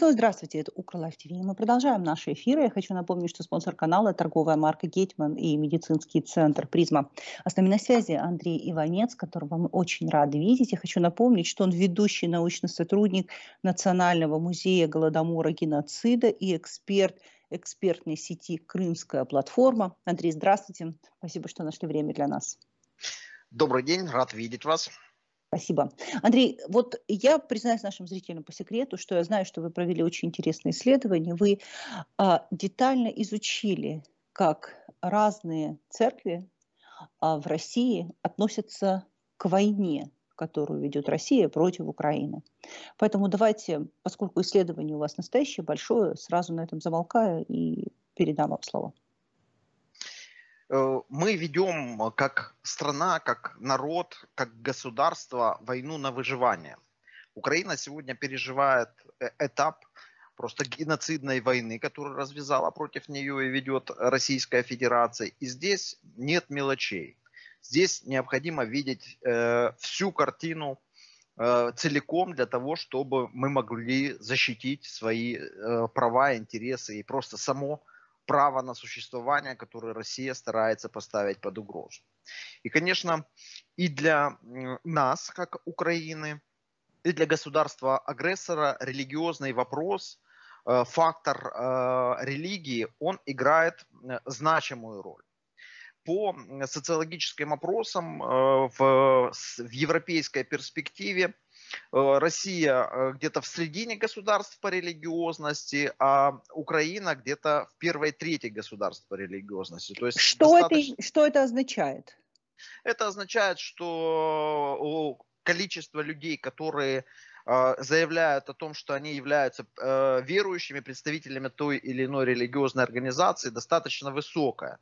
Весело здравствуйте, это Укра ТВ. Мы продолжаем наши эфиры. Я хочу напомнить, что спонсор канала – торговая марка «Гетьман» и медицинский центр «Призма». А с нами на связи Андрей Иванец, которого мы очень рады видеть. Я хочу напомнить, что он ведущий научный сотрудник Национального музея Голодомора геноцида и эксперт экспертной сети «Крымская платформа». Андрей, здравствуйте. Спасибо, что нашли время для нас. Добрый день, рад видеть вас. Спасибо. Андрей, вот я признаюсь нашим зрителям по секрету, что я знаю, что вы провели очень интересное исследование. Вы а, детально изучили, как разные церкви а, в России относятся к войне, которую ведет Россия против Украины. Поэтому давайте, поскольку исследование у вас настоящее, большое, сразу на этом замолкаю и передам вам слово. Э, мы ведем э, как страна, как народ, как государство войну на выживание. Украина сегодня переживает э, этап просто геноцидной войны, которую развязала против нее и ведет Российская Федерация. И здесь нет мелочей. Здесь необходимо видеть э, всю картину э, целиком для того, чтобы мы могли защитить свои э, права, интересы и просто само право на существование, которое Россия старается поставить под угрозу. И, конечно, и для нас, как Украины, и для государства-агрессора религиозный вопрос, э, фактор э, религии, он играет э, значимую роль. По социологическим опросам в, в европейской перспективе Э, Россия э, где-то в середине государств по религиозности, а Украина где-то в первой трети государств по религиозности. То есть что, достаточно... это, что это означает? Это означает, что количество людей, которые а, заявляют о том, что они являются э, верующими представителями той или иной религиозной организации, достаточно высокое.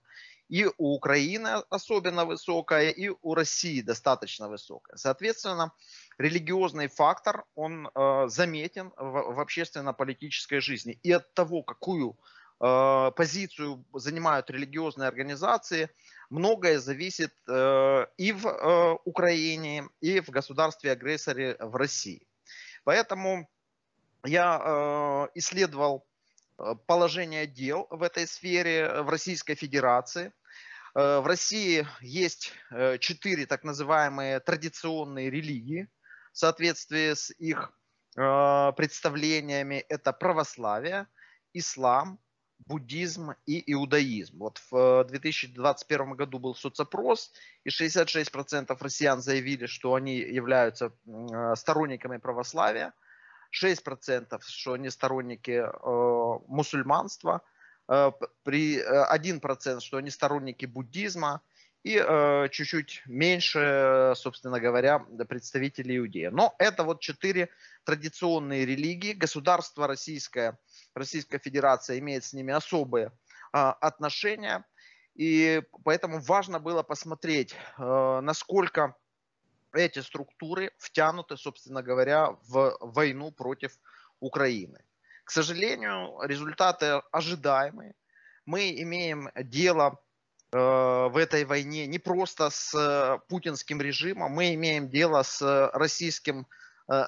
И у Украины особенно высокая, и у России достаточно высокая. Соответственно, религиозный фактор, он э, заметен в, в общественно-политической жизни. И от того, какую э, позицию занимают религиозные организации, многое зависит э, и в э, Украине, и в государстве-агрессоре в России. Поэтому я э, исследовал э, положение дел в этой сфере в Российской Федерации. Э, в России есть э, четыре так называемые традиционные религии в соответствии с их э, представлениями. Это православие, ислам, буддизм и иудаизм. Вот в 2021 году был соцопрос, и 66% россиян заявили, что они являются сторонниками православия, 6% что они сторонники мусульманства – Э, при 1%, э, что они сторонники буддизма, и э, чуть-чуть меньше, собственно говоря, представителей иудея. Но это вот четыре традиционные религии. Государство российское, Российская Федерация имеет с ними особые а, отношения. И поэтому важно было посмотреть, насколько эти структуры втянуты, собственно говоря, в войну против Украины. К сожалению, результаты ожидаемые. Мы имеем дело э, в этой войне не просто с э, путинским режимом, мы имеем дело с э, российским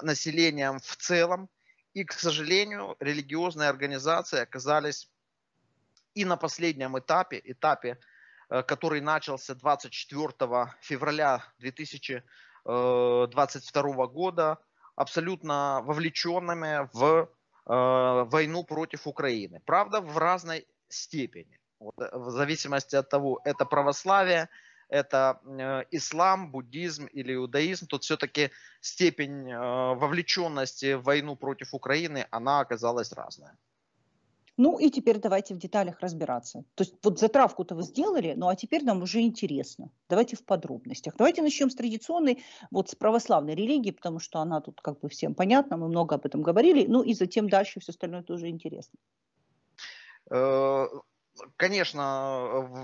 населением в целом. И, к сожалению, религиозные организации оказались и на последнем этапе, этапе, который начался 24 февраля 2022 года, абсолютно вовлеченными в Э, войну против Украины. Правда, в разной степени. Вот, э, в зависимости от того, это православие, это э, ислам, буддизм или иудаизм, тут все-таки степень э, вовлеченности в войну против Украины, она оказалась разная. Ну и теперь давайте в деталях разбираться. То есть вот затравку-то вы сделали, ну а теперь нам уже интересно. Давайте в подробностях. Давайте начнем с традиционной, вот с православной религии, потому что она тут как бы всем понятна, мы много об этом говорили. Ну и затем дальше все остальное тоже интересно. Э, конечно,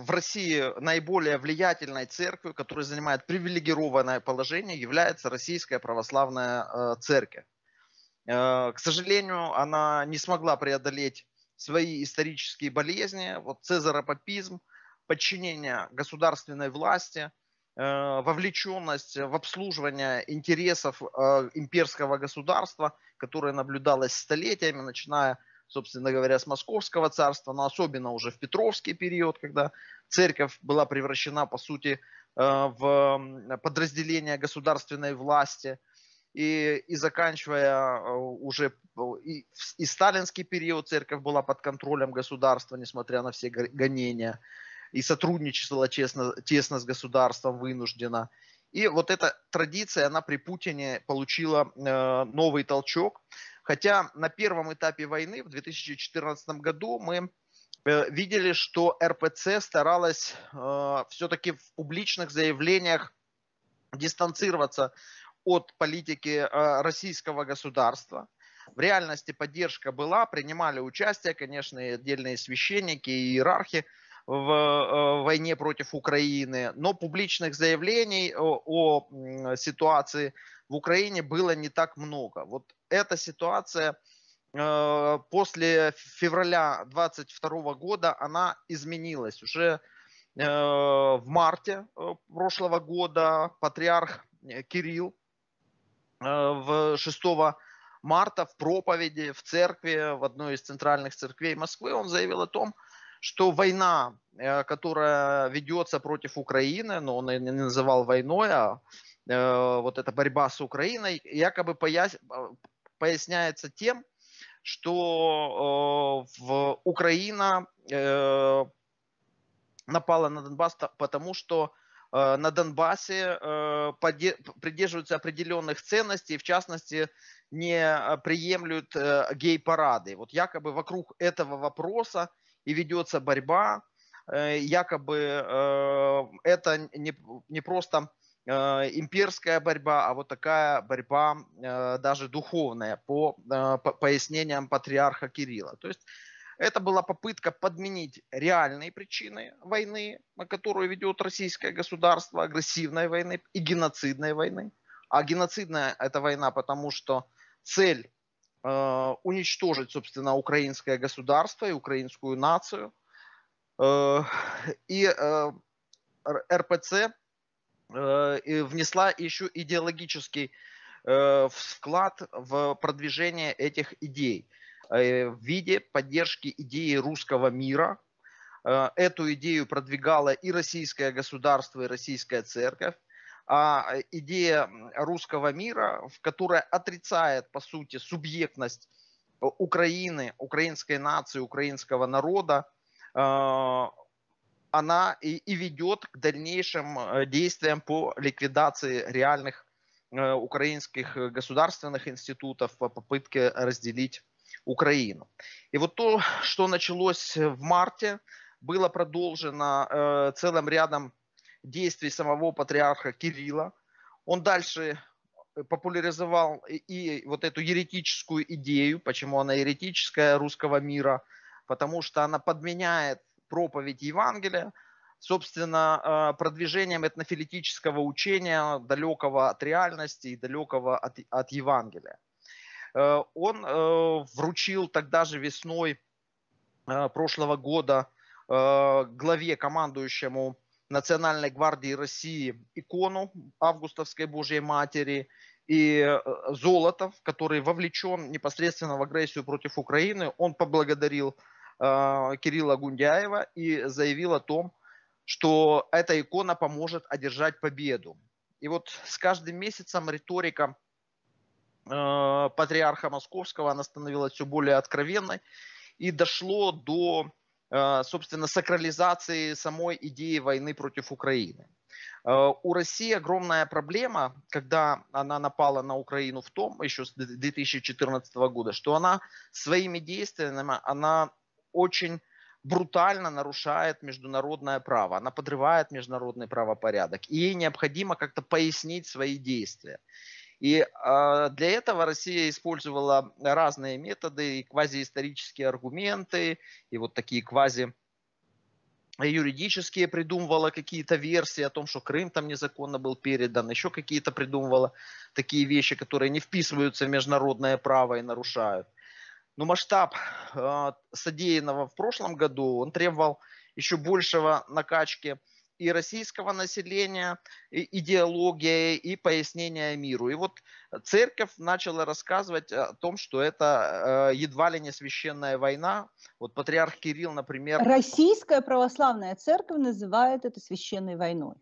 в России наиболее влиятельной церковью, которая занимает привилегированное положение, является Российская Православная э, Церковь. Э, к сожалению, она не смогла преодолеть свои исторические болезни, вот цезаропопизм, подчинение государственной власти, э, вовлеченность в обслуживание интересов э, имперского государства, которое наблюдалось столетиями, начиная, собственно говоря, с Московского царства, но особенно уже в Петровский период, когда церковь была превращена, по сути, э, в подразделение государственной власти – и, и заканчивая э, уже и, и сталинский период церковь была под контролем государства, несмотря на все гонения, и сотрудничала честно, тесно с государством вынуждена. И вот эта традиция, она при Путине получила э, новый толчок. Хотя на первом этапе войны в 2014 году мы э, видели, что РПЦ старалась э, все-таки в публичных заявлениях дистанцироваться от политики а, российского государства. В реальности поддержка была, принимали участие, конечно, и отдельные священники и иерархи в а, войне против Украины, но публичных заявлений о, о ситуации в Украине было не так много. Вот эта ситуация а, после февраля 22 года она изменилась. Уже в марте прошлого года патриарх э, Кирилл Э, в 6 марта в проповеди в церкви, в одной из центральных церквей Москвы, он заявил о том, что война, э, которая ведется против Украины, но он не называл войной, а э, вот эта борьба с Украиной, якобы пояс... поясняется тем, что в Украина напала на Донбасс потому, что Э, на Донбассе э, придерживаются определенных ценностей, в частности, не э, приемлют гей-парады. Вот якобы вокруг этого вопроса и ведется борьба, якобы это не, не просто имперская борьба, а вот такая борьба даже духовная по пояснениям патриарха Кирилла. То есть это была попытка подменить реальные причины войны, которую ведет российское государство, агрессивной войны и геноцидной войны. А геноцидная эта война, потому что цель э, уничтожить, собственно, украинское государство и украинскую нацию. Э, и э, РПЦ э, внесла еще идеологический э, вклад в продвижение этих идей. Э, в виде поддержки идеи русского мира. Э, эту идею продвигала и российское государство, и российская церковь. А э, идея русского мира, в которой отрицает, по сути, субъектность Украины, украинской нации, украинского народа, она и, и ведет к дальнейшим действиям по ликвидации реальных украинских государственных институтов, по попытке разделить Украину. И вот то, что началось в марте, было продолжено э, целым рядом действий самого патриарха Кирилла. Он дальше э, популяризовал и, и вот эту еретическую идею, почему она еретическая русского мира, потому что она подменяет проповедь Евангелия, собственно, э, продвижением этнофилитического учения, далекого от реальности и далекого от, от Евангелия. Э, он э, вручил тогда же весной э, прошлого года главе, командующему Национальной гвардии России икону Августовской Божьей Матери и Золотов, который вовлечен непосредственно в агрессию против Украины, он поблагодарил э, Кирилла Гундяева и заявил о том, что эта икона поможет одержать победу. И вот с каждым месяцем риторика Э, патриарха Московского, она становилась все более откровенной и дошло до, э, собственно, сакрализации самой идеи войны против Украины. Э, у России огромная проблема, когда она напала на Украину в том, еще с 2014 года, что она своими действиями, она очень брутально нарушает международное право, она подрывает международный правопорядок, и ей необходимо как-то пояснить свои действия. И э, для этого Россия использовала разные методы, и квазиисторические аргументы, и вот такие квази э, юридические придумывала какие-то версии о том, что Крым там незаконно был передан, еще какие-то придумывала такие вещи, которые не вписываются в международное право и нарушают. Но масштаб э, содеянного в прошлом году, он требовал еще большего накачки и российского населения, и идеология, и пояснение миру. И вот церковь начала рассказывать о том, что это э, едва ли не священная война. Вот патриарх Кирилл, например... Российская православная церковь называет это священной войной.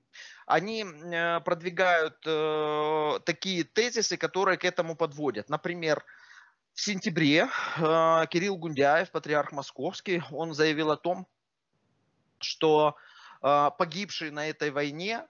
Они э, продвигают э, такие тезисы, которые к этому подводят. Например, в сентябре Кирилл Гундяев, патриарх московский, он заявил о том, что а, погибшие на этой войне,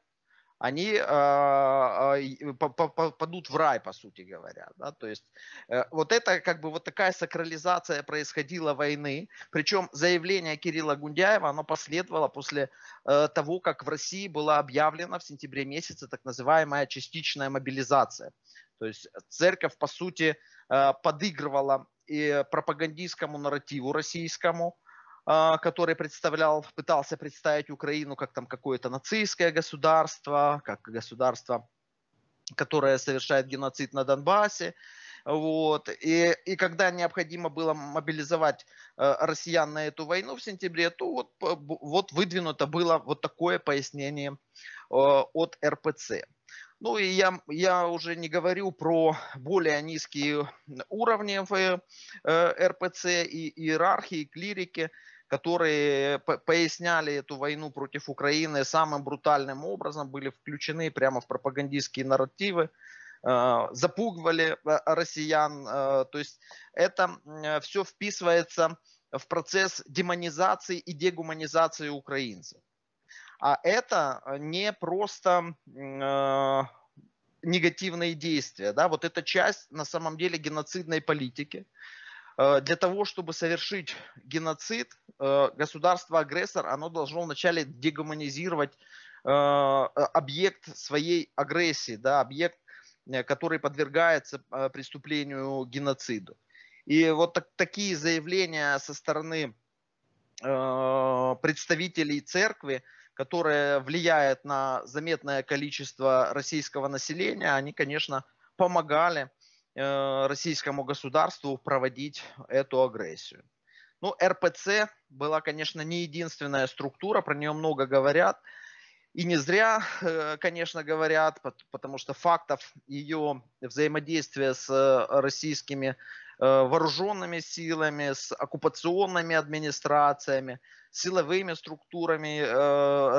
они а, а, попадут в рай, по сути говоря. Да? То есть э, вот это как бы вот такая сакрализация происходила войны. Причем заявление Кирилла Гундяева, оно последовало после э, того, как в России была объявлена в сентябре месяце так называемая частичная мобилизация. То есть церковь, по сути, э, подыгрывала и пропагандистскому нарративу российскому, а, который представлял, пытался представить Украину как там какое-то нацистское государство, как государство, которое совершает геноцид на Донбассе. Вот. И, и когда необходимо было мобилизовать э, россиян на эту войну в сентябре, то вот, вот выдвинуто было вот такое пояснение э, от РПЦ. Ну и я, я уже не говорю про более низкие уровни в э, РПЦ и иерархии, клирики которые поясняли эту войну против Украины самым брутальным образом, были включены прямо в пропагандистские нарративы, а, запугивали а, россиян. А, то есть это все вписывается в процесс демонизации и дегуманизации украинцев. А это не просто негативные действия. Да? Вот это часть на самом деле геноцидной политики, Э, для того, чтобы совершить геноцид, э, государство-агрессор, оно должно вначале дегуманизировать э, объект своей агрессии, да, объект, который подвергается преступлению геноциду. И вот так, такие заявления со стороны представителей церкви, которые влияют на заметное количество российского населения, они, конечно, помогали Э, российскому государству проводить эту агрессию. Ну, РПЦ была, конечно, не единственная структура, про нее много говорят. И не зря, э, конечно, говорят, потому что фактов ее взаимодействия с э, российскими вооруженными силами, с оккупационными администрациями, силовыми структурами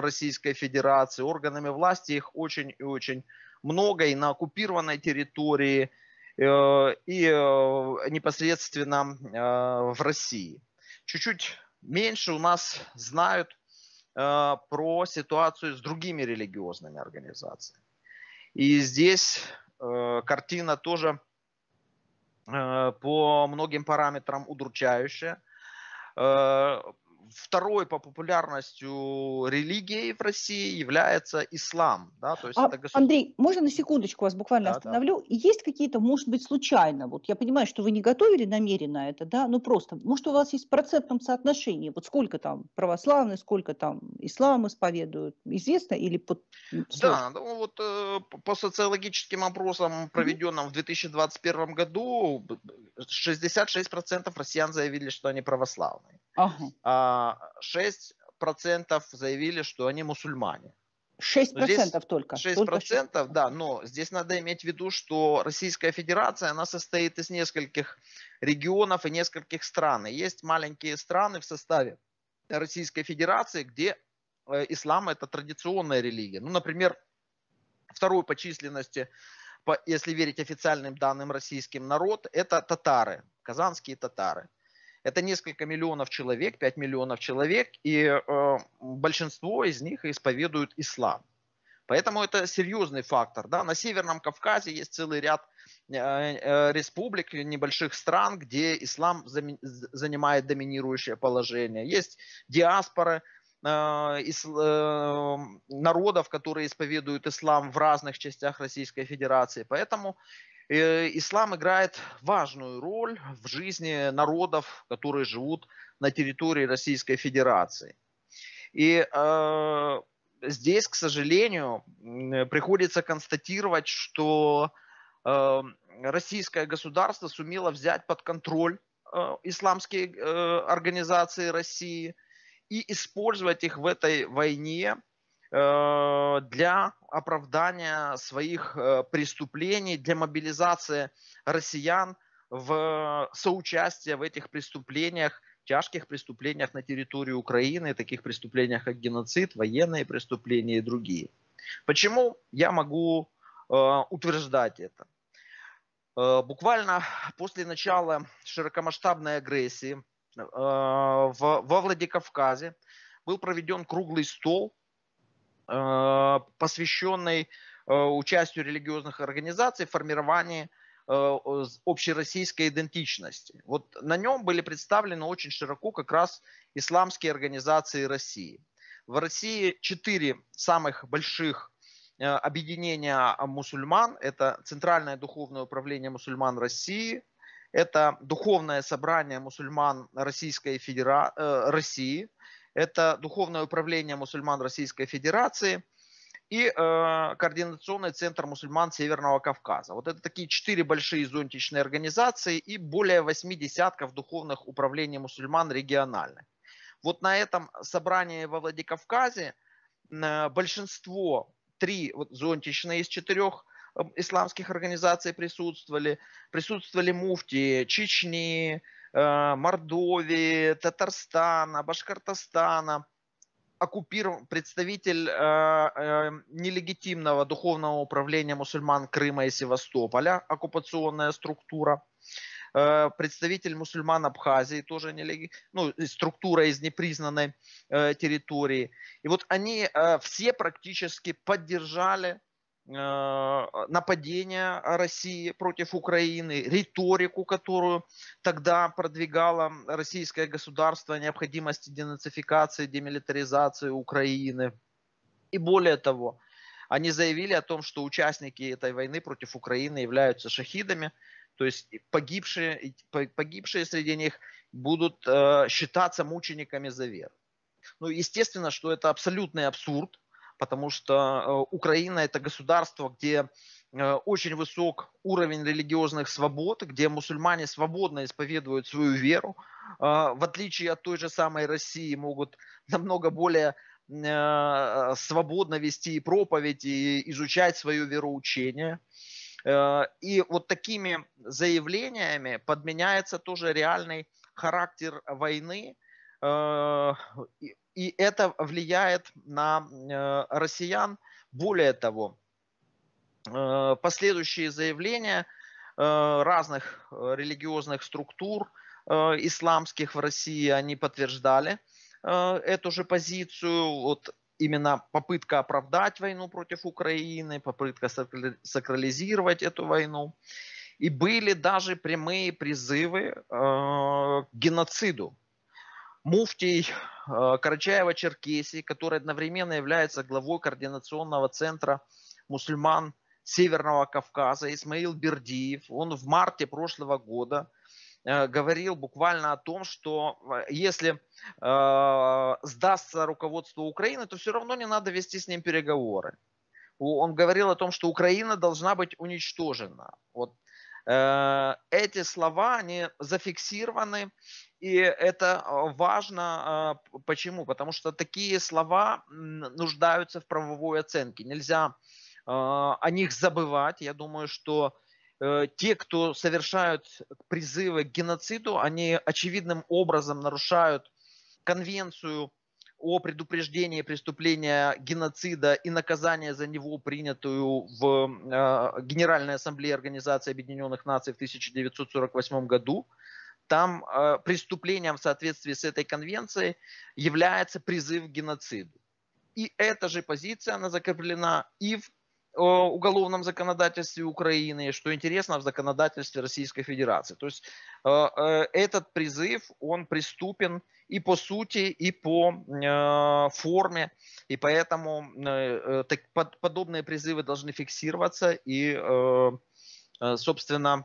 Российской Федерации, органами власти их очень и очень много и на оккупированной территории – Э, и э, непосредственно э, в России. Чуть-чуть меньше у нас знают про ситуацию с другими религиозными организациями. И здесь картина тоже по многим параметрам удручающая второй по популярности религией в России является ислам. Да? То есть а, это государ... Андрей, можно на секундочку вас буквально да, остановлю? Да. Есть какие-то, может быть, случайно, вот я понимаю, что вы не готовили намеренно это, да, но просто, может, у вас есть в процентном соотношении, вот сколько там православных, сколько там ислам исповедуют, известно или под... Да, ну вот э, по социологическим опросам, проведенным mm-hmm. в 2021 году, 66% россиян заявили, что они православные. Ага. А, 6% заявили, что они мусульмане. 6% но только. 6%, только 6%, да, но здесь надо иметь в виду, что Российская Федерация, она состоит из нескольких регионов и нескольких стран. И есть маленькие страны в составе Российской Федерации, где э, ислам это традиционная религия. Ну, например, второй по численности, по, если верить официальным данным российским народ, это татары, казанские татары. Это несколько миллионов человек, 5 миллионов человек, и э, большинство из них исповедуют ислам. Поэтому это серьезный фактор. Да? На Северном Кавказе есть целый ряд э, э, республик, небольших стран, где ислам занимает доминирующее положение. Есть диаспоры э, народов, которые исповедуют ислам в разных частях Российской Федерации. Поэтому Э, ислам играет важную роль в жизни народов, которые живут на территории Российской Федерации. И э, здесь, к сожалению, приходится констатировать, что э, российское государство сумело взять под контроль э, исламские э, организации России и использовать их в этой войне Э, для оправдания своих э, преступлений, для мобилизации россиян в соучастие в этих преступлениях, тяжких преступлениях на территории Украины, таких преступлениях, как геноцид, военные преступления и другие. Почему я могу э, утверждать это? буквально после начала широкомасштабной агрессии во Владикавказе был проведен круглый стол Э, посвященный э, участию религиозных организаций в формировании э, общероссийской идентичности. Вот на нем были представлены очень широко как раз исламские организации России. В России четыре самых больших объединения мусульман. Это Центральное духовное управление мусульман России, это Духовное собрание мусульман Российской Федера... России, это Духовное управление мусульман Российской Федерации и э, Координационный центр мусульман Северного Кавказа. Вот это такие четыре большие зонтичные организации и более восьми десятков духовных управлений мусульман региональных. Вот на этом собрании во Владикавказе э, большинство, три вот, зонтичные из четырех э, – исламских организаций присутствовали, присутствовали муфти Чечни, Э, Мордовии, Татарстана, Башкортостана, оккупирован представитель э, э, нелегитимного духовного управления мусульман Крыма и Севастополя, оккупационная структура, представитель мусульман Абхазии, тоже нелеги... ну, структура из непризнанной территории. И вот они все практически поддержали а, а, нападения России против Украины, риторику, которую тогда продвигало российское государство о необходимости денацификации, демилитаризации Украины. И более того, они заявили о том, что участники этой войны против Украины являются шахидами, то есть погибшие, погибшие среди них будут э, считаться мучениками за веру. Ну, естественно, что это абсолютный абсурд, потому что э, Украина это государство, где э, очень высок уровень религиозных свобод, где мусульмане свободно исповедуют свою веру, э, в отличие от той же самой России, могут намного более свободно вести проповедь и изучать свое вероучение. И вот такими заявлениями подменяется тоже реальный характер войны, и это влияет на э, россиян. Более того, э, последующие заявления э, разных религиозных структур исламских в России, они подтверждали эту же позицию. Вот именно попытка оправдать войну против Украины, попытка сакрализировать эту войну. И были даже прямые призывы к геноциду муфтий э, Карачаева-Черкесии, который одновременно является главой координационного центра мусульман Северного Кавказа, Исмаил Бердиев, он в марте прошлого года э, говорил буквально о том, что э, если э, сдастся руководство Украины, то все равно не надо вести с ним переговоры. Он говорил о том, что Украина должна быть уничтожена. Вот э, эти слова, они зафиксированы и это а, важно. А, почему? Потому что такие слова нуждаются в правовой оценке. Нельзя а, о них забывать. Я думаю, что э, те, кто совершают призывы к геноциду, они очевидным образом нарушают конвенцию о предупреждении преступления геноцида и наказания за него, принятую в э, Генеральной Ассамблее Организации Объединенных Наций в 1948 году там э, преступлением в соответствии с этой конвенцией является призыв к геноциду. И эта же позиция, она закреплена и в э, уголовном законодательстве Украины, что интересно, в законодательстве Российской Федерации. То есть э, э, этот призыв, он преступен и по сути, и по э, форме, и поэтому э, э так, под, подобные призывы должны фиксироваться и, э, э собственно,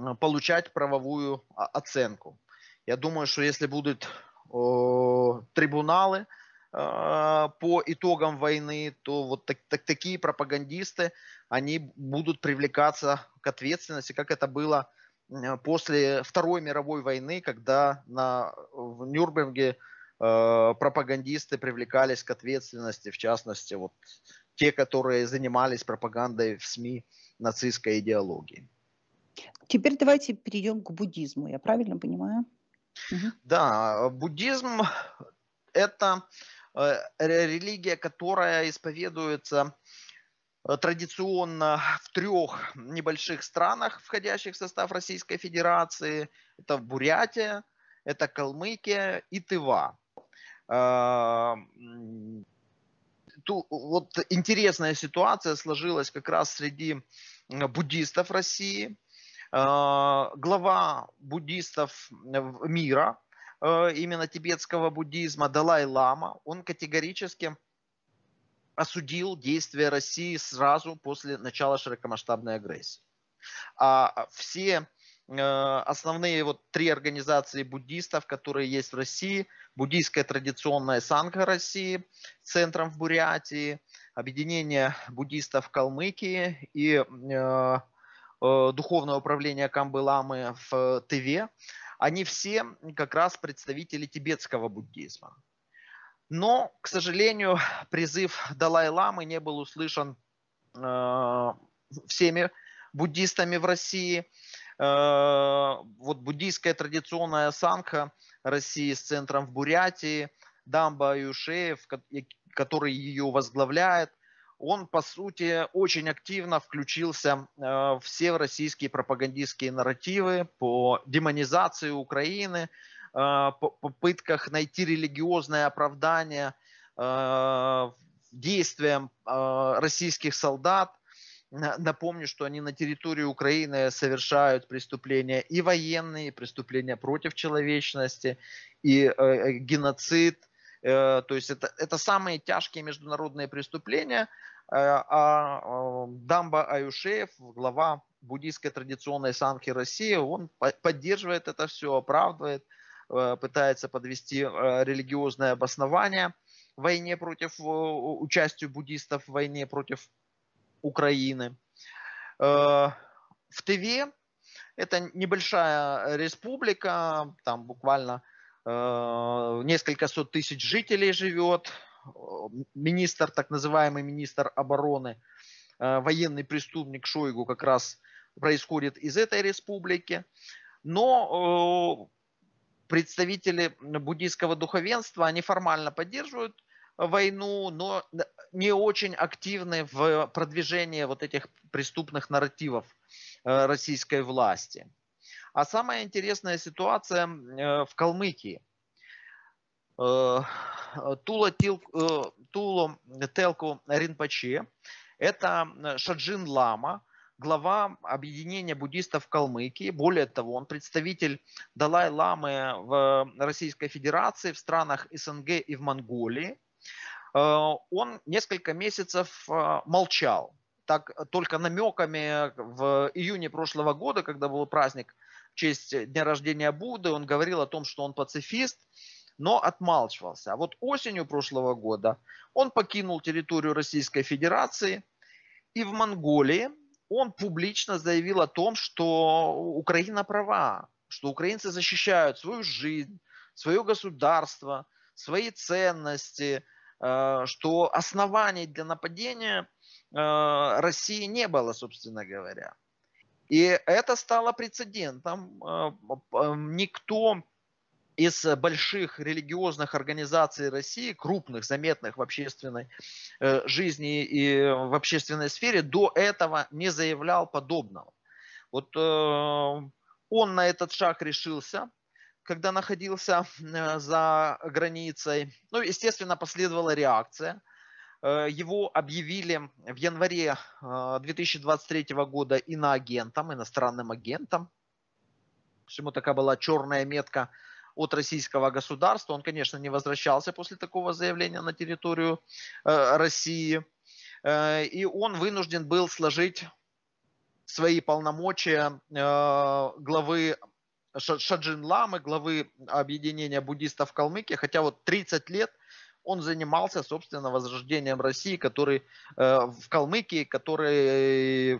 Э, получать правовую а, оценку. Я думаю, что если будут э, трибуналы э, по итогам войны, то вот так, так, такие пропагандисты, они будут привлекаться к ответственности, как это было э, после Второй мировой войны, когда на, в Нюрнберге э, пропагандисты привлекались к ответственности, в частности, вот те, которые занимались пропагандой в СМИ нацистской идеологии. Теперь давайте перейдем к буддизму, я правильно понимаю? Да, э, буддизм это э, религия, которая исповедуется э, традиционно в трех небольших странах, входящих в состав Российской Федерации. Это Бурятия, это Калмыкия и Тыва. вот интересная ситуация сложилась как раз среди буддистов России – Э, глава буддистов э, мира, э, именно тибетского буддизма, Далай-Лама, он категорически осудил действия России сразу после начала широкомасштабной агрессии. А все основные вот три организации буддистов, которые есть в России, буддийская традиционная Санга России, центром в Бурятии, объединение буддистов Калмыкии и Э, духовное управление Камбыламы в э, Тыве, они все как раз представители тибетского буддизма. Но, к сожалению, призыв Далай-ламы не был услышан э, всеми буддистами в России. Э, вот буддийская традиционная санха России с центром в Бурятии, Дамба Юшеев, который ее возглавляет, он, по сути, очень активно включился э, в все российские пропагандистские нарративы по демонизации Украины, э, по попытках найти религиозное оправдание э, действиям российских солдат. Напомню, что они на территории Украины совершают преступления и военные, и преступления против человечности, и геноцид, Э, то есть это, это самые тяжкие международные преступления, э, а э, Дамба Аюшеев, глава буддийской традиционной санки России, он поддерживает это все, оправдывает, пытается подвести религиозное обоснование войне против, участию буддистов в войне против Украины. В Тыве это небольшая республика, там буквально Э, несколько сот тысяч жителей живет, э, министр, так называемый министр обороны, э, военный преступник Шойгу как раз происходит из этой республики. Но представители буддийского духовенства, они формально поддерживают войну, но не очень активны в продвижении вот этих преступных нарративов российской власти. А самая интересная ситуация э, в Калмыкии. Э, Тула, Тил, э, Тула Телку Ринпоче – это Шаджин Лама, глава объединения буддистов Калмыкии. Более того, он представитель Далай-Ламы в Российской Федерации, в странах СНГ и в Монголии. Он несколько месяцев молчал, так только намеками в июне прошлого года, когда был праздник честь э, дня рождения Будды, он говорил о том, что он пацифист, но отмалчивался. А вот осенью прошлого года он покинул территорию Российской Федерации и в Монголии он публично заявил о том, что Украина права, что украинцы защищают свою жизнь, свое государство, свои ценности, э, что оснований для нападения э, России не было, собственно говоря. И это стало прецедентом. А, а, никто из больших религиозных организаций России, крупных, заметных в общественной э, жизни и в общественной сфере, до этого не заявлял подобного. Вот э, он на этот шаг решился, когда находился э, за границей. Ну, естественно, последовала реакция – Э, его объявили в январе 2023 э, года иноагентом, иностранным агентом. Всему такая была черная метка от российского государства. Он, конечно, не возвращался после такого заявления на территорию э, России. И он вынужден был сложить свои полномочия главы Шаджин Ламы, главы объединения буддистов Калмыкии, хотя вот 30 лет он занимался, собственно, возрождением России, который э, в Калмыкии, который э,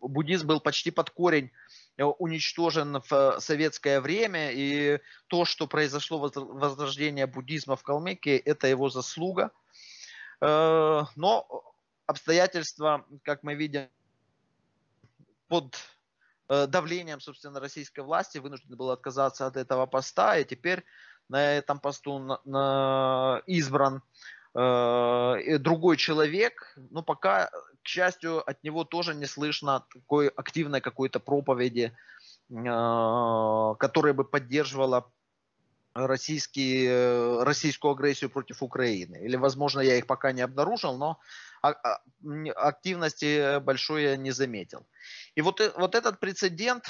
буддизм был почти под корень э, уничтожен в э, советское время, и то, что произошло возрождение буддизма в Калмыкии, это его заслуга. Но обстоятельства, как мы видим, под давлением, собственно, российской власти вынужден был отказаться от этого поста, и теперь на этом посту на, на избран э, другой человек, но пока, к счастью, от него тоже не слышно такой активной какой-то проповеди, э, которая бы поддерживала российский, э, российскую агрессию против Украины. Или, возможно, я их пока не обнаружил, но а, а, активности большой я не заметил. И вот, э, вот этот прецедент,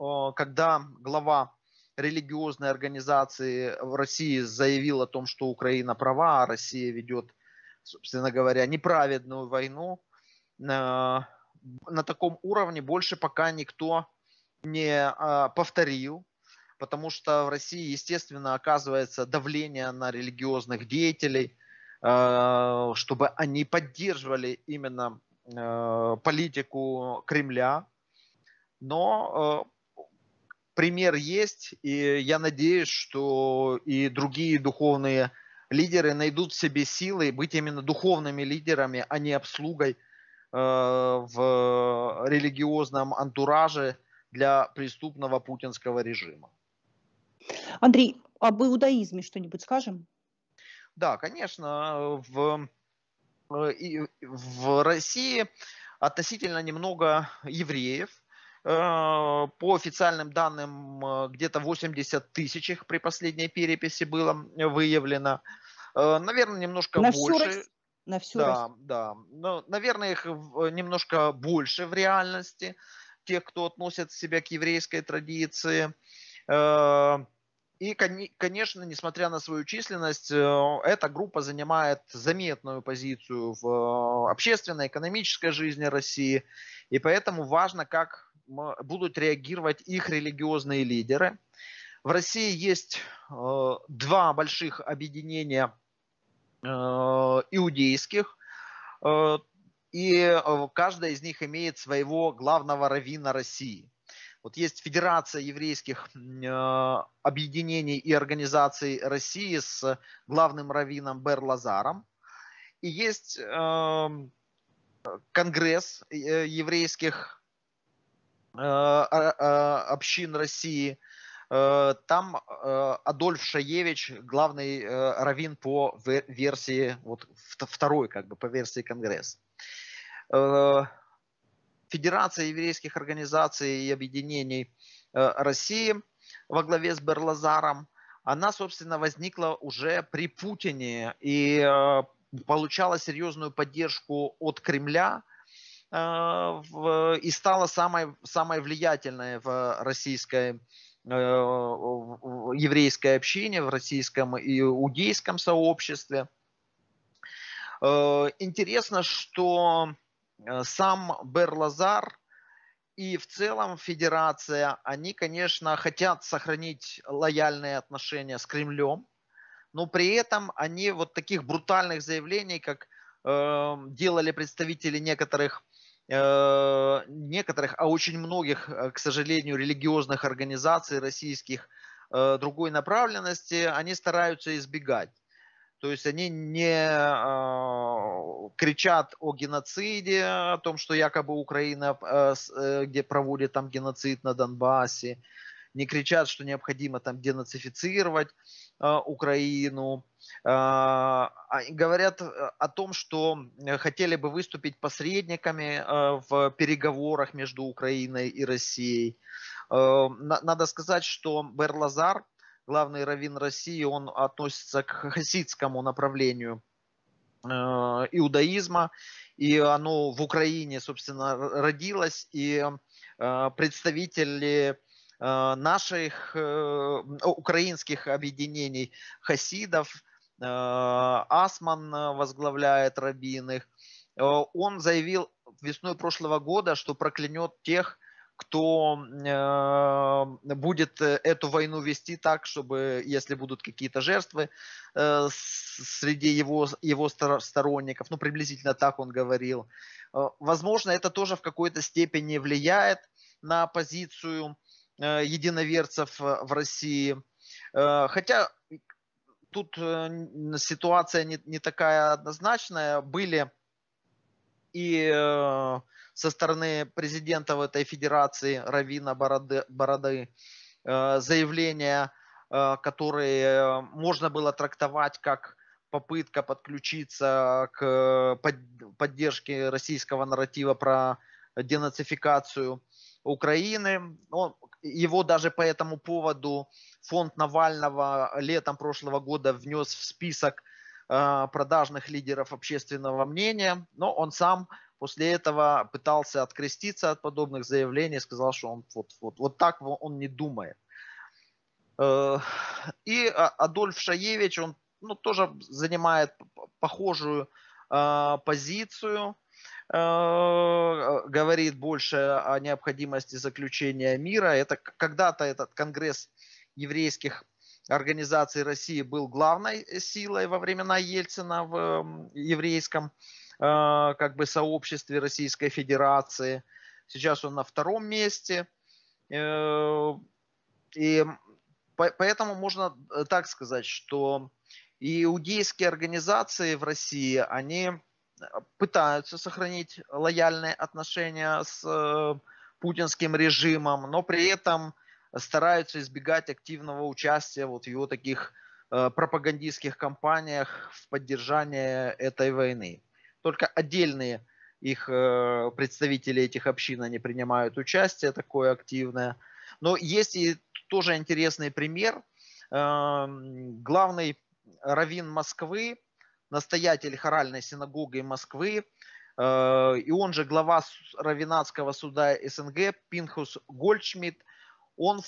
э, когда глава религиозной организации в России заявил о том, что Украина права, а Россия ведет, собственно говоря, неправедную войну. На, э, на таком уровне больше пока никто не а, повторил, потому что в России, естественно, оказывается давление на религиозных деятелей, а, чтобы они поддерживали именно а, политику Кремля. Но пример есть, и я надеюсь, что и другие духовные лидеры найдут в себе силы быть именно духовными лидерами, а не обслугой э, в религиозном антураже для преступного путинского режима. Андрей, об а иудаизме что-нибудь скажем? Да, конечно, в, э, в России относительно немного евреев, Э, по официальным данным, э, где-то 80 тысяч их при последней переписи было выявлено. Э, наверное, немножко на больше. Всю, на всю да, Россию. да. Но, ну, наверное, их немножко больше в реальности, тех, кто относит себя к еврейской традиции. И, конечно, несмотря на свою численность, эта группа занимает заметную позицию в общественной, экономической жизни России. И поэтому важно, как будут реагировать их религиозные лидеры. В России есть э, два больших объединения э, иудейских, э, и э, каждая из них имеет своего главного раввина России. Вот есть Федерация еврейских э, объединений и организаций России с главным раввином Бер Лазаром. И есть эм, Конгресс э, еврейских а, а, а, общин России. Э, там э, Адольф Шаевич, главный э, раввин по версии, вот второй как бы, по версии Конгресса. Федерация еврейских организаций и объединений России во главе с Берлазаром, она, собственно, возникла уже при Путине и получала серьезную поддержку от Кремля – а, и стала самой, самой влиятельной в российской э, в еврейской общине, в российском и иудейском сообществе. Э, интересно, что э, сам Берлазар и в целом федерация, они, конечно, хотят сохранить лояльные отношения с Кремлем, но при этом они вот таких брутальных заявлений, как э, делали представители некоторых Э, некоторых, а очень многих, э, к сожалению, религиозных организаций российских э, другой направленности, они стараются избегать. То есть они не э, кричат о геноциде, о том, что якобы Украина, э, где проводит там геноцид на Донбассе, не кричат, что необходимо там денацифицировать. А, Украину. А, говорят э, о том, что э, хотели бы выступить посредниками а, в переговорах между Украиной и Россией. Надо сказать, что Берлазар, главный раввин России, он относится к хасидскому направлению иудаизма, и оно в Украине, собственно, родилось, и представители Э, наших э, украинских объединений хасидов. Асман э, возглавляет рабиных. Он заявил весной прошлого года, что проклянет тех, кто будет эту войну вести так, чтобы, если будут какие-то жертвы среди его, его сторонников, ну, приблизительно так он говорил. Возможно, это тоже в какой-то степени влияет на позицию Э, единоверцев э, в России. Э, хотя тут ситуация не, не такая однозначная. Были и со стороны президента в этой федерации Равина Бороды, Бороды заявления, которые можно было трактовать как попытка подключиться к поддержке российского нарратива про денацификацию Украины. Он, его даже по этому поводу фонд Навального летом прошлого года внес в список э, продажных лидеров общественного мнения, но он сам после этого пытался откреститься от подобных заявлений, сказал, что он вот, вот, вот так он не думает. Э, и а, Адольф Шаевич, он ну, тоже занимает похожую э, позицию. Э, говорит больше о необходимости заключения мира. Это когда-то этот конгресс еврейских организаций России был главной силой во времена Ельцина в эм, еврейском э, как бы сообществе Российской Федерации. Сейчас он на втором месте. Э, и поэтому можно так сказать, что иудейские организации в России, они пытаются сохранить лояльные отношения с э, путинским режимом, но при этом стараются избегать активного участия вот в его таких э, пропагандистских кампаниях в поддержании этой войны. Только отдельные их э, представители этих общин, они принимают участие такое активное. Но есть и тоже интересный пример. Эм, главный раввин Москвы настоятель Хоральной синагоги Москвы, э, и он же глава Равенадского суда СНГ Пинхус Гольдшмидт, он э,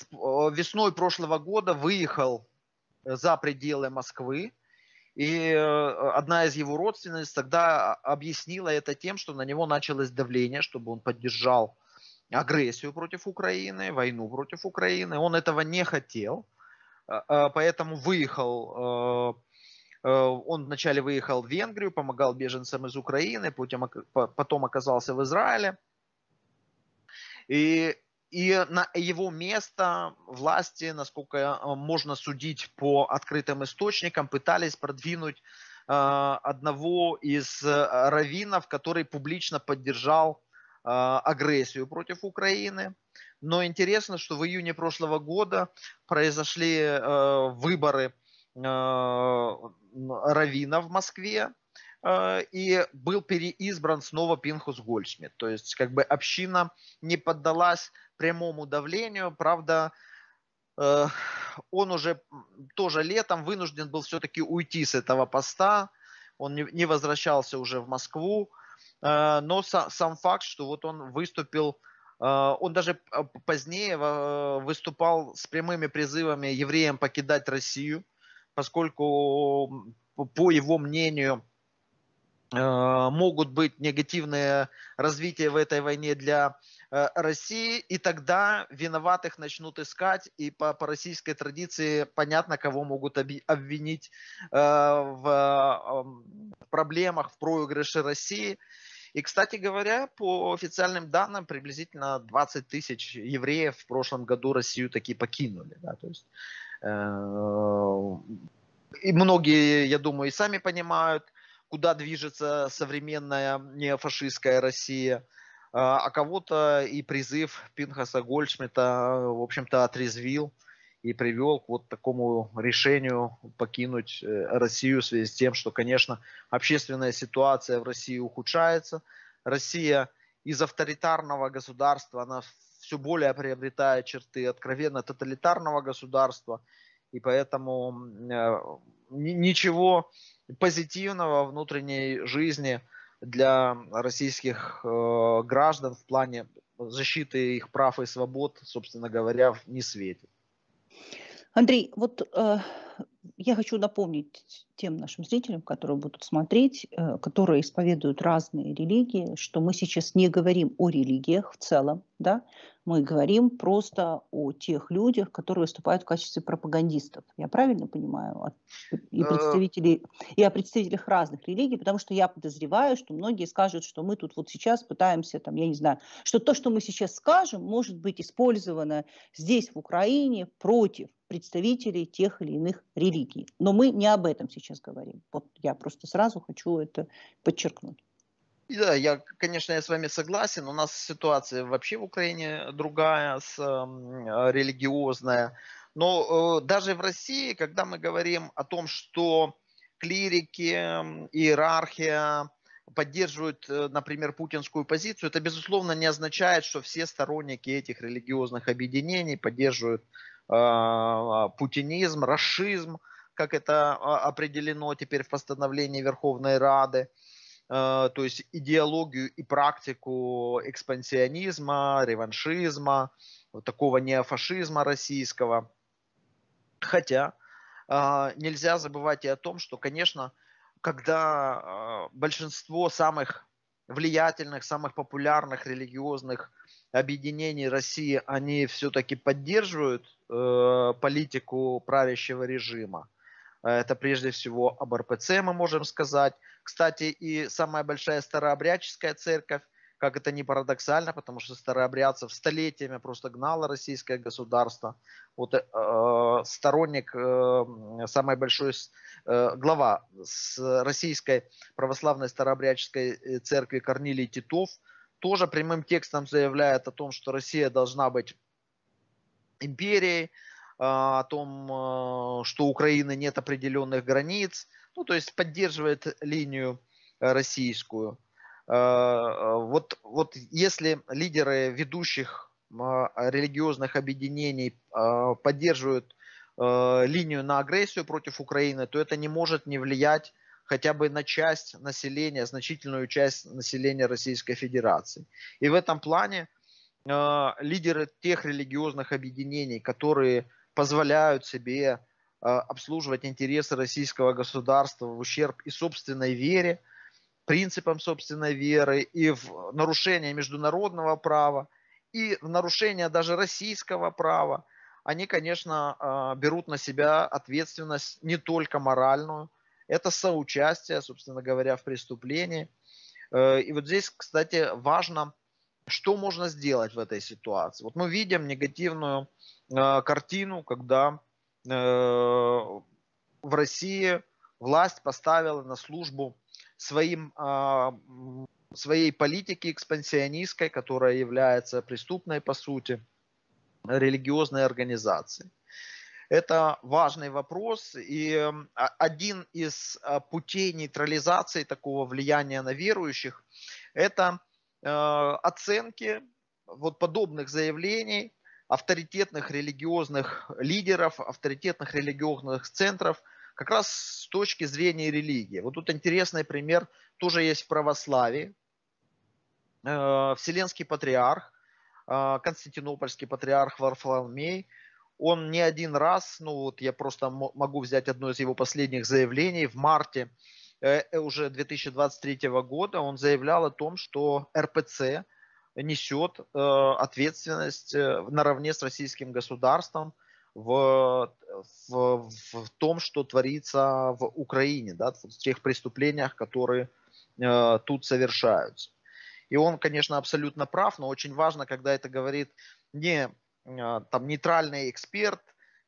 весной прошлого года выехал э, за пределы Москвы, и одна из его родственниц тогда объяснила это тем, что на него началось давление, чтобы он поддержал агрессию против Украины, войну против Украины. Он этого не хотел, поэтому выехал Э, он вначале выехал в Венгрию, помогал беженцам из Украины, потом оказался в Израиле. И, и на его место власти, насколько э, можно судить по открытым источникам, пытались продвинуть э, одного из раввинов, который публично поддержал агрессию против Украины. Но интересно, что в июне прошлого года произошли выборы Э, равина в Москве, э, и был переизбран снова Пинхус Гольдшмидт. То есть как бы община не поддалась прямому давлению, правда, э, он уже тоже летом вынужден был все-таки уйти с этого поста, он не возвращался уже в Москву, но сам факт, что вот он выступил он даже позднее выступал с прямыми призывами евреям покидать Россию поскольку, по его мнению, э, могут быть негативные развития в этой войне для э, России, и тогда виноватых начнут искать, и по, по российской традиции понятно, кого могут обвинить э, в проблемах, в проигрыше России. И, кстати говоря, по официальным данным, приблизительно 20 тысяч евреев в прошлом году Россию таки покинули. Да? То есть Э, и многие, я думаю, и сами понимают, куда движется современная неофашистская Россия. Э, а кого-то и призыв Пинхаса Гольдшмита, э, в общем-то, отрезвил и привел к вот такому решению покинуть Россию в связи с тем, что, конечно, общественная ситуация в России ухудшается. Россия из авторитарного государства, она все более приобретая черты откровенно тоталитарного государства, и поэтому э, ничего позитивного внутренней жизни для российских э, граждан в плане защиты их прав и свобод, собственно говоря, не светит. Андрей, вот э, я хочу напомнить тем нашим зрителям, которые будут смотреть, э, которые исповедуют разные религии, что мы сейчас не говорим о религиях в целом, да, мы говорим просто о тех людях, которые выступают в качестве пропагандистов. Я правильно понимаю? И, э, представителей, и о представителях разных религий, потому что я подозреваю, что многие скажут, что мы тут вот сейчас пытаемся, там, я не знаю, что то, что мы сейчас скажем, может быть использовано здесь, в Украине, против представителей тех или иных религий. Но мы не об этом сейчас говорим. Вот я просто сразу хочу это подчеркнуть. Да, я, конечно, я с вами согласен. У нас ситуация вообще в Украине другая, с, э, религиозная. Но э, даже в России, когда мы говорим о том, что клирики, иерархия поддерживают, э, например, путинскую позицию, это, безусловно, не означает, что все сторонники этих религиозных объединений поддерживают э, путинизм, расизм, как это а, определено теперь в постановлении Верховной Рады. Э, Э, то есть идеологию и практику экспансионизма, реваншизма, вот такого неофашизма российского. Хотя э, нельзя забывать и о том, что, конечно, когда э, большинство самых влиятельных, самых популярных религиозных объединений России, они все-таки поддерживают э, политику правящего режима, Э, это прежде всего об РПЦ мы можем сказать. Кстати, и самая большая старообрядческая церковь, как это не парадоксально, потому что старообрядцев столетиями просто гнало российское государство. Вот э, сторонник, э, самой большой э, глава с российской православной старообрядческой э, церкви Корнилий Титов тоже прямым текстом заявляет о том, что Россия должна быть империей, а, о том, а, что у Украины нет определенных границ, ну, то есть поддерживает линию э, российскую. А, вот, вот если лидеры ведущих религиозных объединений поддерживают линию на агрессию против Украины, то это не может не влиять хотя бы на часть населения, значительную часть населения Российской Федерации. И в этом плане лидеры тех религиозных объединений, которые позволяют себе э, обслуживать интересы российского государства в ущерб и собственной вере, принципам собственной веры, и в нарушение международного права, и в нарушение даже российского права, они, конечно, э, берут на себя ответственность не только моральную, это соучастие, собственно говоря, в преступлении. Э, и вот здесь, кстати, важно что можно сделать в этой ситуации. Вот мы видим негативную э, картину, когда э, в России власть поставила на службу своим, э, своей политики экспансионистской, которая является преступной по сути, религиозной организации. Это важный вопрос, и а, один из а, путей нейтрализации такого влияния на верующих – это Э, оценки вот подобных заявлений авторитетных религиозных лидеров, авторитетных религиозных центров как раз с точки зрения религии. Вот тут интересный пример тоже есть в православии. Э, Вселенский патриарх, э, Константинопольский патриарх Варфоломей, он не один раз, ну вот я просто могу взять одно из его последних заявлений в марте Э, э, уже 2023 года он заявлял о том, что РПЦ несет э, ответственность наравне с российским государством в, в, в том, что творится в Украине, да, в тех преступлениях, которые тут совершаются. И он, конечно, абсолютно прав, но очень важно, когда это говорит не там нейтральный эксперт,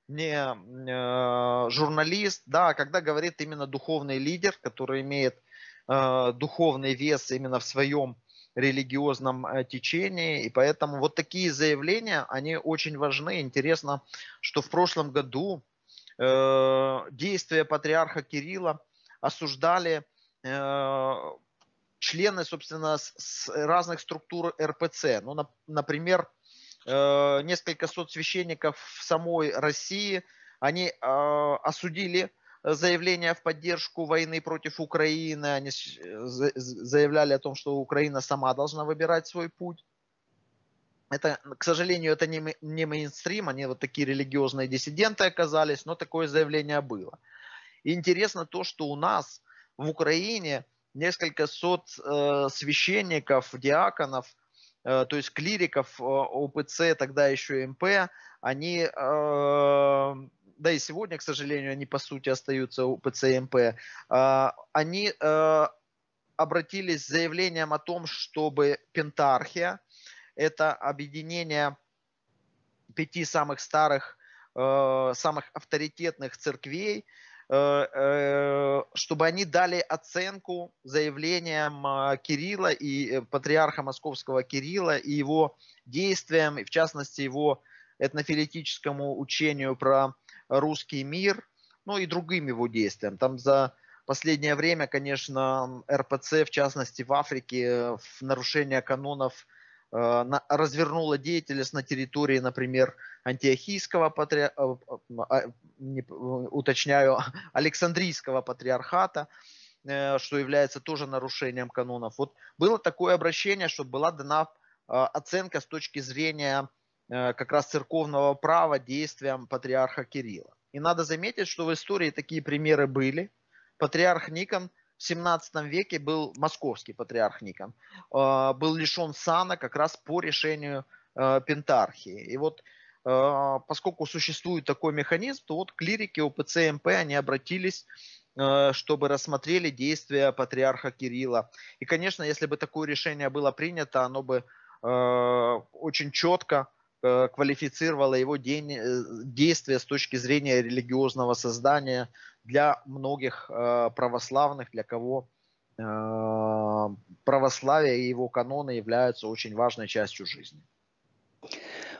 не э, журналист, да, а когда говорит именно духовный лидер, который имеет э, духовный вес именно в своем религиозном э, течении. И поэтому вот такие заявления, они очень важны. Интересно, что в прошлом году э, действия патриарха Кирилла осуждали э, члены, собственно, с, с разных структур РПЦ. Ну, на, например, Э, несколько сот священников в самой России, они э, осудили заявление в поддержку войны против Украины, они э, заявляли о том, что Украина сама должна выбирать свой путь. Это, к сожалению, это не, не мейнстрим, они вот такие религиозные диссиденты оказались, но такое заявление было. интересно то, что у нас в Украине несколько сот э, священников, диаконов – Э, то есть клириков, э, ОПЦ, тогда еще МП, они, э, да и сегодня, к сожалению, они по сути остаются ОПЦ и МП, они обратились с заявлением о том, чтобы пентархия, это объединение пяти самых старых, самых авторитетных церквей, Э, э, чтобы они дали оценку заявлениям а, Кирилла и э, патриарха московского Кирилла и его действиям, и в частности его этнофилетическому учению про русский мир, ну и другим его действиям. Там за последнее время, конечно, РПЦ, в частности в Африке, в нарушение канонов Э, на, развернула деятельность на территории, например, антиохийского патри... Э, а, э, уточняю, Александрийского патриархата, что является тоже нарушением канонов. Вот было такое обращение, чтобы была дана оценка с точки зрения как раз церковного права действиям патриарха Кирилла. И надо заметить, что в истории такие примеры были. Патриарх Никон в 17 веке был московский патриарх Никон, а, был лишен сана как раз по решению а, Пентархии. И вот а, поскольку существует такой механизм, то вот клирики УПЦ МП, они обратились чтобы рассмотрели действия патриарха Кирилла. И, конечно, если бы такое решение было принято, оно бы очень четко Э, квалифицировала его день, э, действия с точки зрения религиозного создания для многих э, православных, для кого православие и его каноны являются очень важной частью жизни.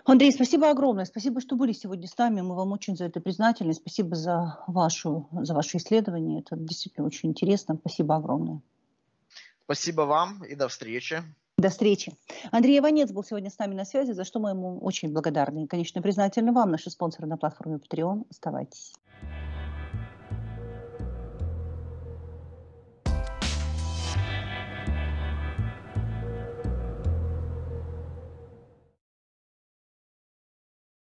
Андрей, спасибо огромное. Спасибо, что были сегодня с нами. Мы вам очень за это признательны. Спасибо за, вашу, за ваше исследование. Это действительно очень интересно. Спасибо огромное. Спасибо вам и до встречи. До встречи. Андрей Иванец был сегодня с нами на связи, за что мы ему очень благодарны. И, конечно, признательны вам, наши спонсоры на платформе Patreon. Оставайтесь.